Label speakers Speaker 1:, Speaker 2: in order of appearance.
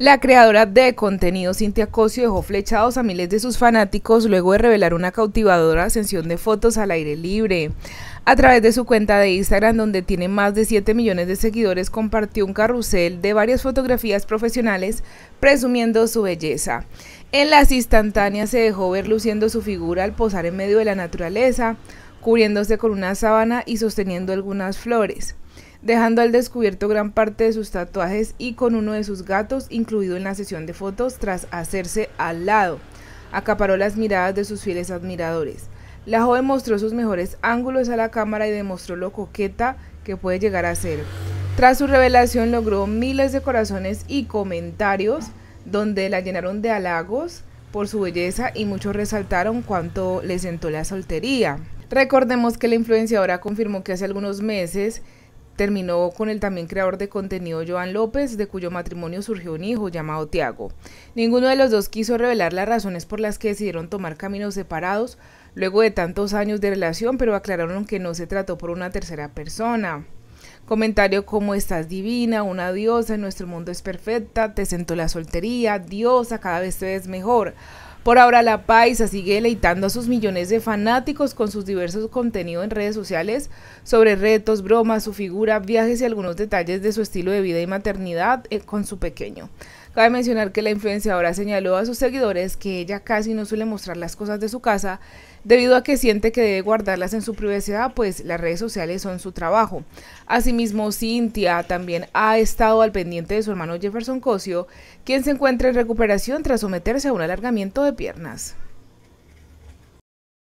Speaker 1: La creadora de contenido Cintia Cosio dejó flechados a miles de sus fanáticos luego de revelar una cautivadora ascensión de fotos al aire libre. A través de su cuenta de Instagram, donde tiene más de 7 millones de seguidores, compartió un carrusel de varias fotografías profesionales presumiendo su belleza. En las instantáneas se dejó ver luciendo su figura al posar en medio de la naturaleza, cubriéndose con una sábana y sosteniendo algunas flores dejando al descubierto gran parte de sus tatuajes y con uno de sus gatos incluido en la sesión de fotos tras hacerse al lado. Acaparó las miradas de sus fieles admiradores. La joven mostró sus mejores ángulos a la cámara y demostró lo coqueta que puede llegar a ser. Tras su revelación logró miles de corazones y comentarios donde la llenaron de halagos por su belleza y muchos resaltaron cuánto le sentó la soltería. Recordemos que la influenciadora confirmó que hace algunos meses terminó con el también creador de contenido Joan López, de cuyo matrimonio surgió un hijo llamado Tiago. Ninguno de los dos quiso revelar las razones por las que decidieron tomar caminos separados luego de tantos años de relación, pero aclararon que no se trató por una tercera persona. Comentario como estás divina, una diosa, en nuestro mundo es perfecta, te sentó la soltería, diosa, cada vez te ves mejor. Por ahora la Paisa sigue deleitando a sus millones de fanáticos con sus diversos contenidos en redes sociales sobre retos, bromas, su figura, viajes y algunos detalles de su estilo de vida y maternidad eh, con su pequeño. Cabe mencionar que la influenciadora señaló a sus seguidores que ella casi no suele mostrar las cosas de su casa debido a que siente que debe guardarlas en su privacidad, pues las redes sociales son su trabajo. Asimismo, Cintia también ha estado al pendiente de su hermano Jefferson Cosio, quien se encuentra en recuperación tras someterse a un alargamiento de piernas.